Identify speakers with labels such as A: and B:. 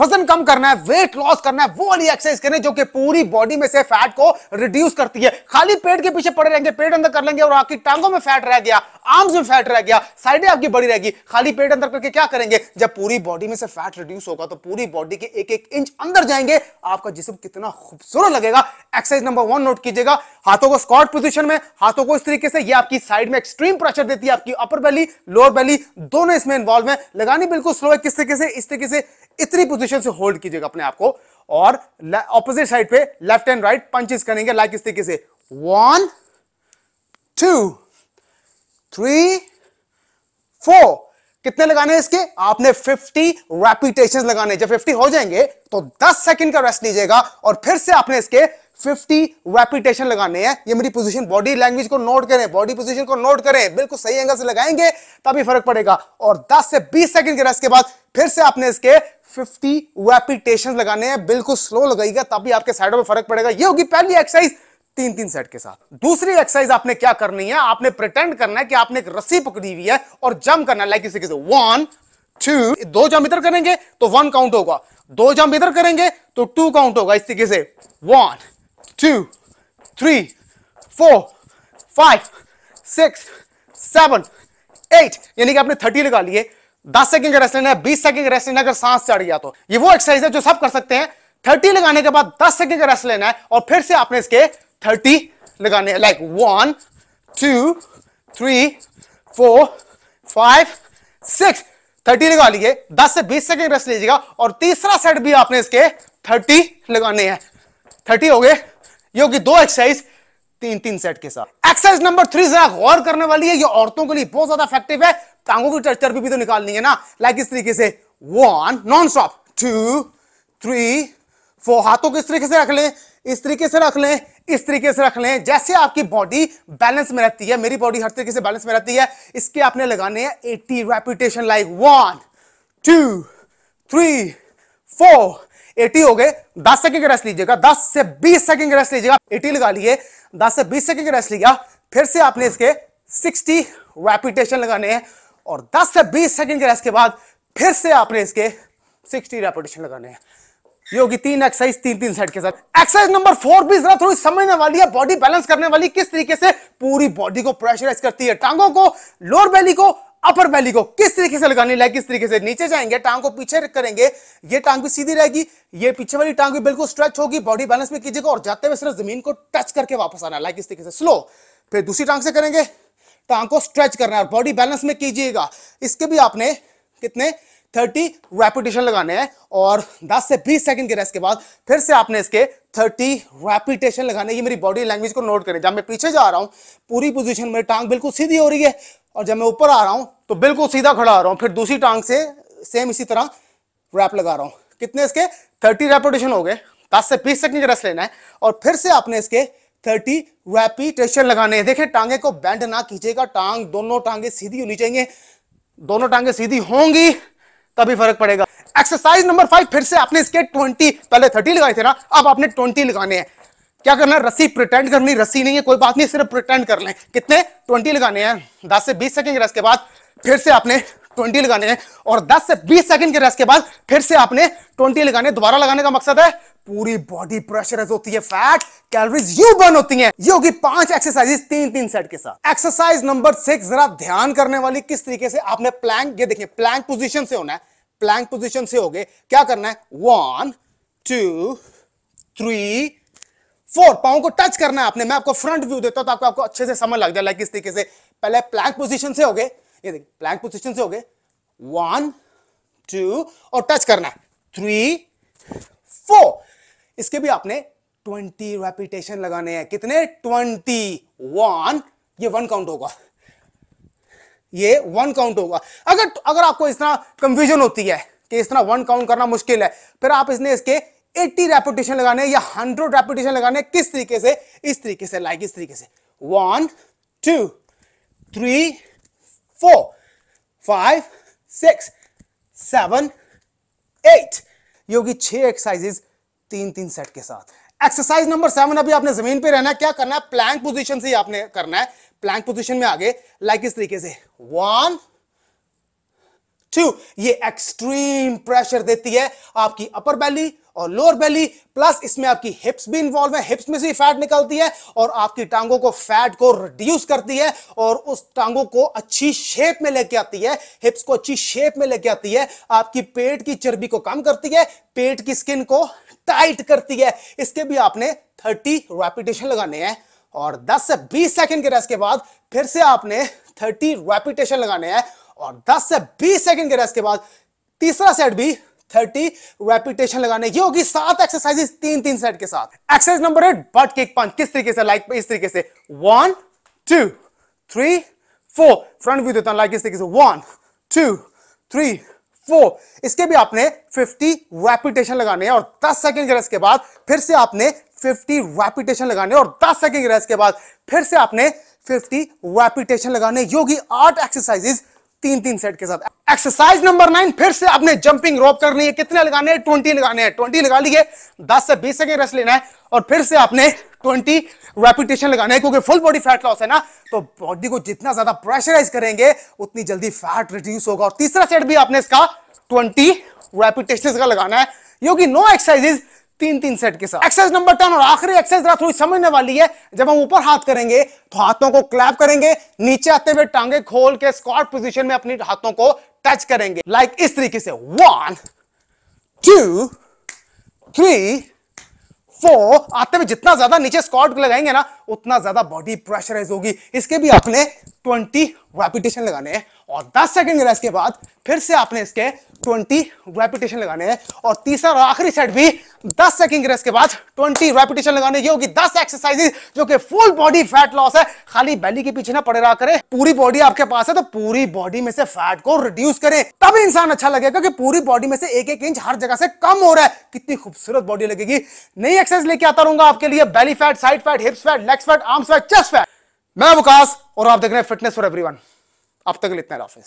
A: वजन कम करना है वेट लॉस करना है वो वाली एक्सरसाइज करें जो कि पूरी बॉडी में से फैट को रिड्यूस करती है खाली पेट के पीछे पड़े रहेंगे पेट अंदर कर लेंगे और आपकी टांगों में फैट रह गया आर्म्स में फैट रह गया साइडें आपकी बड़ी रहेगी खाली पेट अंदर करके क्या करेंगे जब पूरी बॉडी में से फैट रिड्यूस होगा तो पूरी बॉडी के एक एक इंच अंदर जाएंगे आपका जिसम कितना खूबसूरत लगेगा एक्सरसाइज नंबर वन नोट कीजिएगा हाथों को स्कॉट पोजिशन में हाथों को इस तरीके से ये आपकी साइड में एक्सट्रीम प्रेशर देती है आपकी अपर बैली लोअर बैली दोनों इसमें इन्वॉल्व है लगानी बिल्कुल स्लो है किस तरीके से इस तरीके से इतनी पोजिशन से होल्ड कीजिएगा अपने आपको और ऑपोजिट साइड पे लेफ्ट एंड राइट पंचेस करेंगे लाइक इस तरीके से वन टू थ्री फोर कितने लगाने इसके आपने 50 रेपिटेशन लगाने जब 50 हो जाएंगे तो 10 सेकंड का रेस्ट लीजिएगा और फिर से आपने इसके 50 रेपिटेशन लगाने हैं ये मेरी पोजीशन बॉडी लैंग्वेज को नोट करें बॉडी पोजीशन को नोट करें बिल्कुल सही एंगल से लगाएंगे तभी फर्क पड़ेगा और 10 से 20 सेकंड के रेस्ट के बाद फिर से आपने इसके 50 रेपिटेशन लगाने हैं बिल्कुल स्लो लगाइएगा तभी आपके साइडों में फर्क पड़ेगा ये होगी पहली एक्सरसाइज तीन तीन सेट के साथ दूसरी एक्सरसाइज आपने क्या करनी है आपने प्रिटेंड करना है कि आपने एक रस्सी पकड़ी हुई है और जंप करना लाइक इसी किसी वन टू दो जंप इधर करेंगे तो वन काउंट होगा दो जंप इधर करेंगे तो टू काउंट होगा इस तरीके से one two three four five six seven eight यानी कि आपने थर्टी लगा लिए दस सेकेंड का रेस्ट लेना है बीस सेकेंड का रेस्ट लेना है अगर सांस चढ़ गया तो ये वो एक्सरसाइज है जो सब कर सकते हैं थर्टी लगाने के बाद दस सेकेंड का रेस्ट लेना है और फिर से आपने इसके थर्टी लगाने हैं like one two three four five six thirty लगा लीजिए दस से बीस सेकेंड रेस्ट लीजिएगा और तीसरा सेट भी आपने इसके थर्टी लगाने हैं थर्टी हो गए ये होगी दो एक्सरसाइज तीन तीन सेट के साथ एक्सरसाइज नंबर थ्री जरा गौर करने वाली है ये औरतों के लिए बहुत ज्यादा इफेक्टिव है टांगों की टर्चर भी, भी तो निकालनी है ना लाइक इस तरीके से one non stop two three वो हाथों को इस तरीके से रख लें इस तरीके से रख लें इस तरीके से रख लें जैसे आपकी बॉडी बैलेंस में रहती है मेरी बॉडी हर तरीके से बैलेंस में रहती है इसके आपने लगाने हैं 80 repetition like one two three four eighty हो गए दस सेकेंड रेस्ट लीजिएगा दस से बीस सेकेंड रेस्ट लीजिएगा एटी लगा लिए दस से बीस सेकेंड रेस्ट लिया फिर से आपने इसके सिक्सटी रेपिटेशन लगाने हैं और दस से बीस सेकेंड के रेस्ट के बाद फिर से आपने इसके सिक्सटी रेपिटेशन लगाने हैं ये होगी तीन एक्सरसाइज तीन तीन सेट के साथ एक्सरसाइज नंबर फोर भी जरा थोड़ी समझने वाली है बॉडी बैलेंस करने वाली किस तरीके से पूरी बॉडी को प्रेशराइज करती है टांगों को लोअर बैली को अपर बैली को किस तरीके से लगाने लायक किस तरीके से नीचे जाएंगे टांग को पीछे करेंगे ये टांग भी सीधी रहेगी ये पीछे वाली टांग भी बिल्कुल स्ट्रेच होगी बॉडी बैलेंस भी कीजिएगा और जाते हुए सिर्फ जमीन को टच करके वापस आना लाइक इस तरीके से स्लो फिर दूसरी टांग से करेंगे टांग को स्ट्रेच करना है बॉडी बैलेंस में कीजिएगा इसके भी आपने कितने थर्टी रेपिटेशन लगाने हैं और दस से बीस सेकंड के रेस्ट के बाद फिर से आपने इसके थर्टी रेपिटेशन लगाने ये मेरी बॉडी लैंग्वेज को नोट करें जब मैं पीछे जा रहा हूँ पूरी पोजिशन मेरी टांग बिल्कुल सीधी हो रही है और जब मैं ऊपर आ रहा हूँ तो बिल्कुल सीधा खड़ा आ रहा हूँ फिर दूसरी टांग से सेम इसी तरह रैप लगा रहा हूँ कितने इसके थर्टी रेपिटेशन हो गए दस से बीस सेकंड के रेस्ट लेना है और फिर से आपने इसके थर्टी रेपिटेशन लगाने हैं देखिए टांगे को बैंड ना कीजिएगा टांग दोनों टांगे सीधी होनी चाहिए दोनों टांगे सीधी होंगी तभी फर्क पड़ेगा एक्सरसाइज नंबर फाइव फिर से आपने इसके ट्वेंटी पहले थर्टी लगाए थे ना अब आपने ट्वेंटी लगाने हैं क्या करना रस्सी प्रिटेंड करनी रस्सी नहीं है कोई बात नहीं सिर्फ प्रिटेंड कर लें कितने ट्वेंटी लगाने हैं दस से बीस सेकेंड रस के बाद फिर से आपने ट्वेंटी लगाने हैं और दस से बीस सेकंड के रेस्ट के बाद फिर से आपने ट्वेंटी लगाने दोबारा लगाने का मकसद है पूरी बॉडी प्रेशर होती है फैट कैलोरीज यू बर्न होती हैं ये होगी पांच एक्सरसाइजेस तीन तीन सेट के साथ एक्सरसाइज नंबर सिक्स जरा ध्यान करने वाली किस तरीके से आपने प्लैंक ये देखिए प्लैंक पोजिशन से होना है प्लैंक पोजिशन से हो गए क्या करना है वन टू थ्री फोर पाओ को टच करना है आपने मैं आपको फ्रंट व्यू देता हूं तो आपको आपको अच्छे से समझ लग जाए लाइक इस तरीके से पहले प्लैंक पोजिशन से हो गए ये देख प्लैंक पोजिशन से हो गए वन टू और टच करना है थ्री फोर इसके भी आपने ट्वेंटी रेपिटेशन लगाने हैं कितने ट्वेंटी वन ये वन काउंट होगा ये वन काउंट होगा अगर अगर आपको इस तरह कंफ्यूजन होती है कि इस तरह वन काउंट करना मुश्किल है फिर आप इसने इसके 80 रेपिटेशन लगाने या 100 रेपिटेशन लगाने किस तरीके से इस तरीके से लाइक इस तरीके से one two three four, five, six, seven, eight ये होगी छह एक्सरसाइजेज तीन तीन सेट के साथ एक्सरसाइज नंबर सेवन अभी आपने जमीन पे रहना है क्या करना है प्लैंक पोजीशन से ही आपने करना है प्लैंक पोजीशन में आगे लाइक इस तरीके से वन टू ये एक्सट्रीम प्रेशर देती है आपकी अपर बैली और लोअर बेली प्लस इसमें आपकी हिप्स भी इन्वॉल्व है हिप्स में से फैट निकलती है और आपकी टांगों को फैट को रिड्यूस करती है और उस टांगों को अच्छी शेप में लेके आती है हिप्स को अच्छी शेप में लेके आती है आपकी पेट की चर्बी को कम करती है पेट की स्किन को टाइट करती है इसके भी आपने थर्टी रेपिटेशन लगाने हैं और 10 से 20 सेकंड के रेस्ट के बाद फिर से आपने 30 रेपिटेशन लगाने हैं और 10 से 20 सेकंड के रेस्ट के बाद तीसरा सेट भी थर्टी रेपिटेशन लगाने की होगी सात एक्सरसाइजेस तीन तीन सेट के साथ exercise number eight but kick punch किस तरीके से लाइक इस तरीके से one two three four front view देता हूं लाइक इस तरीके से वन टू थ्री फोर इसके भी आपने 50 रेपिटेशन लगाने हैं और 10 सेकंड रेस्ट के बाद फिर से आपने 50 रेपिटेशन लगाने और 10 सेकंड रेस्ट के बाद फिर से आपने 50 रेपिटेशन लगाने योगी आठ एक्सरसाइजेस तीन तीन सेट के साथ एक्सरसाइज नंबर नाइन फिर से आपने जंपिंग रोप करनी है कितने लगाने हैं ट्वेंटी लगाने हैं ट्वेंटी लगा लिए दस से बीस सेकेंड रेस्ट लेना है और फिर से आपने ट्वेंटी रेपिटेशन लगाना है क्योंकि फुल बॉडी फैट लॉस है ना तो बॉडी को जितना ज्यादा प्रेशराइज करेंगे उतनी जल्दी फैट रिड्यूस होगा और तीसरा सेट भी आपने इसका ट्वेंटी रेपिटेशन का लगाना है क्योंकि नो एक्सरसाइजेज तीन तीन सेट के साथ एक्सरसाइज नंबर टेन और आखिरी एक्सरसाइज थोड़ी समझने वाली है जब हम ऊपर हाथ करेंगे तो हाथों को क्लैप करेंगे नीचे आते हुए टांगे खोल के स्कॉट पोजिशन में अपनी हाथों को टच करेंगे लाइक like इस तरीके से वन टू थ्री फोर आते हुए जितना ज्यादा नीचे स्कॉट लगाएंगे ना उतना ज्यादा बॉडी प्रेशराइज होगी इसके भी आपने ट्वेंटी रेपिटेशन लगाने हैं और 10 सेकंड रेस्ट के बाद फिर से आपने इसके 20 रेपिटेशन लगाने हैं और तीसरा और आखिरी सेट भी 10 सेकंड रेस्ट के बाद 20 रेपिटेशन लगाने ये होगी 10 एक्सरसाइजेज जो कि फुल बॉडी फैट लॉस है खाली बैली के पीछे ना पड़े रहा करें पूरी बॉडी आपके पास है तो पूरी बॉडी में से फैट को रिड्यूस करें तभी इंसान अच्छा लगेगा कि पूरी बॉडी में से एक एक इंच हर जगह से कम हो रहा है कितनी खूबसूरत बॉडी लगेगी नई एक्सरसाइज लेके आता रहूंगा आपके लिए belly fat side fat hips fat legs fat arms fat chest fat मैं विकास और आप देख रहे हैं फिटनेस फॉर एवरीवन अब तक इतना हाफिज़